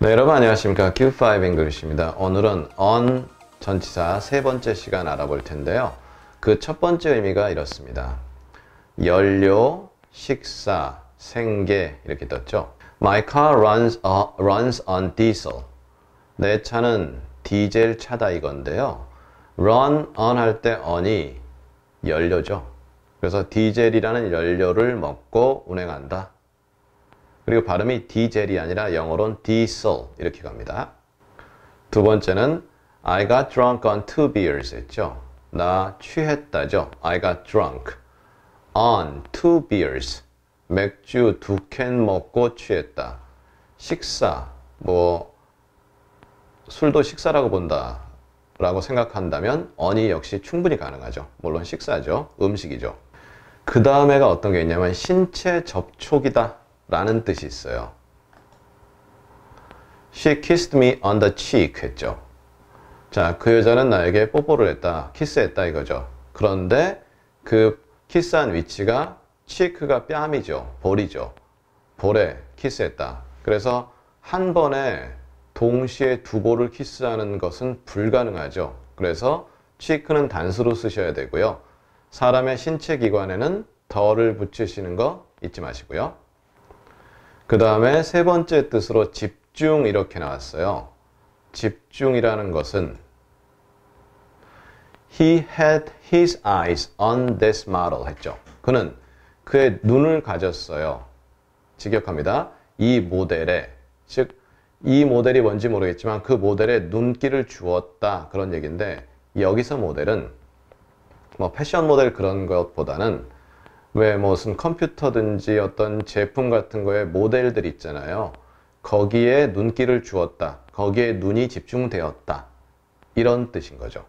네, 여러분 안녕하십니까. Q5 잉글리시입니다. 오늘은 on 전치사 세 번째 시간 알아볼 텐데요. 그 첫 번째 의미가 이렇습니다. 연료, 식사, 생계 이렇게 떴죠. My car runs, uh, runs on diesel. 내 차는 디젤 차다 이건데요. run on 할 때 on이 연료죠. 그래서 디젤이라는 연료를 먹고 운행한다. 그리고 발음이 디젤이 아니라 영어로는 디솔 이렇게 갑니다. 두 번째는 I got drunk on two beers 했죠. 나 취했다죠. I got drunk on two beers. 맥주 두 캔 먹고 취했다. 식사, 뭐 술도 식사라고 본다. 라고 생각한다면 언이 역시 충분히 가능하죠. 물론 식사죠. 음식이죠. 그 다음에가 어떤 게 있냐면 신체 접촉이다 라는 뜻이 있어요. She kissed me on the cheek 했죠. 자, 그 여자는 나에게 뽀뽀를 했다, 키스했다 이거죠. 그런데 그 키스한 위치가 c h 가 뺨이죠, 볼이죠. 볼에 키스했다. 그래서 한 번에 동시에 두 볼을 키스하는 것은 불가능하죠. 그래서 c h 는 단수로 쓰셔야 되고요. 사람의 신체 기관에는 더를 붙이시는 거 잊지 마시고요. 그 다음에 세 번째 뜻으로 집중 이렇게 나왔어요. 집중이라는 것은 He had his eyes on this model 했죠. 그는 그의 눈을 가졌어요. 직역합니다. 이 모델에 즉 이 모델이 뭔지 모르겠지만 그 모델에 눈길을 주었다 그런 얘기인데 여기서 모델은 뭐 패션 모델 그런 것보다는 왜 무슨 컴퓨터든지 어떤 제품 같은 거에 모델들 있잖아요. 거기에 눈길을 주었다. 거기에 눈이 집중되었다. 이런 뜻인 거죠.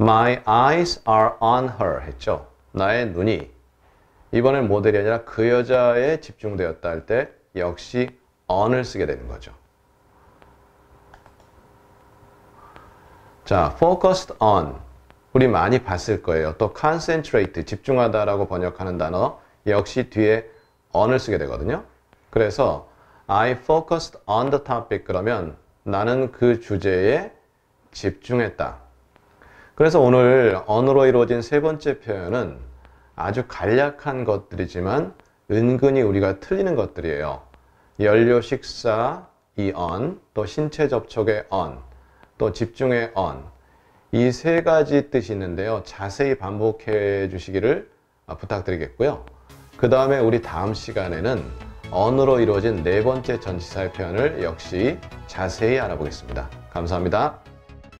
My eyes are on her 했죠. 나의 눈이. 이번엔 모델이 아니라 그 여자에 집중되었다 할 때 역시 on을 쓰게 되는 거죠. 자, focused on. 우리 많이 봤을 거예요. 또 concentrate, 집중하다라고 번역하는 단어 역시 뒤에 on을 쓰게 되거든요. 그래서 I focused on the topic 그러면 나는 그 주제에 집중했다. 그래서 오늘 언어로 이루어진 세 번째 표현은 아주 간략한 것들이지만 은근히 우리가 틀리는 것들이에요. 연료, 식사, 이 언, 또 신체 접촉의 언, 또 집중의 언, 이세 가지 뜻이 있는데요. 자세히 반복해 주시기를 아, 부탁드리겠고요. 그 다음에 우리 다음 시간에는 언어로 이루어진 네 번째 전치사의 표현을 역시 자세히 알아보겠습니다. 감사합니다.